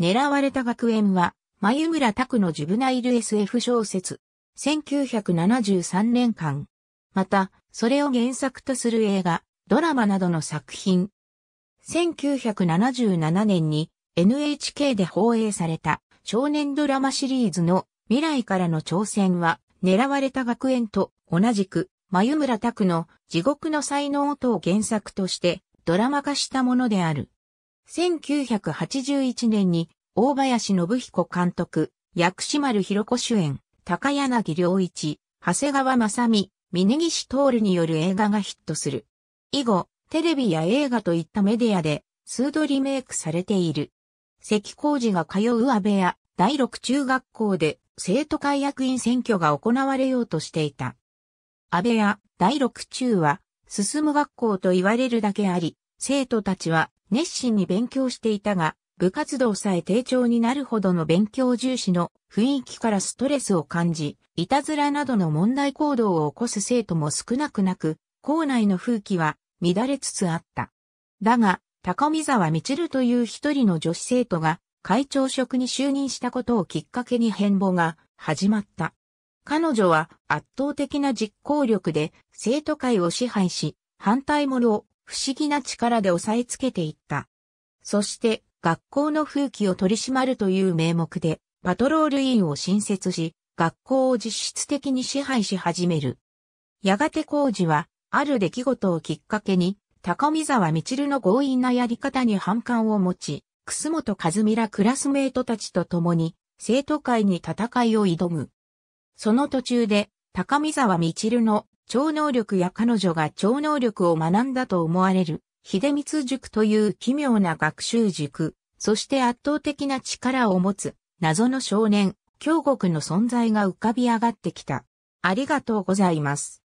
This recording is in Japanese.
狙われた学園は、眉村拓のジュブナイル SF 小説。1973年間。また、それを原作とする映画、ドラマなどの作品。1977年に NHK で放映された少年ドラマシリーズの未来からの挑戦は狙われた学園と同じく眉村拓の地獄の才能等を原作としてドラマ化したものである。1981年に大林信彦監督、薬師丸ひろ子主演、高柳良一、長谷川正美、峯岸徹による映画がヒットする。以後、テレビや映画といったメディアで、数度リメイクされている。関工事が通う安部屋、第六中学校で生徒会役員選挙が行われようとしていた。安部屋、第六中は、進む学校と言われるだけあり、生徒たちは熱心に勉強していたが、部活動さえ低調になるほどの勉強重視の雰囲気からストレスを感じ、いたずらなどの問題行動を起こす生徒も少なくなく、校内の風紀は乱れつつあった。だが、高見沢みちるという一人の女子生徒が会長職に就任したことをきっかけに変貌が始まった。彼女は圧倒的な実行力で生徒会を支配し、反対者を不思議な力で押さえつけていった。そして学校の風紀を取り締まるという名目で、パトロール委員を新設し、学校を実質的に支配し始める。やがて工事は、ある出来事をきっかけに、高見沢みちるの強引なやり方に反感を持ち、楠本和美らクラスメートたちと共に、生徒会に戦いを挑む。その途中で、高見沢みちるの超能力や彼女が超能力を学んだと思われる秀光塾という奇妙な学習塾、そして圧倒的な力を持つ謎の少年、京国の存在が浮かび上がってきた。ありがとうございます。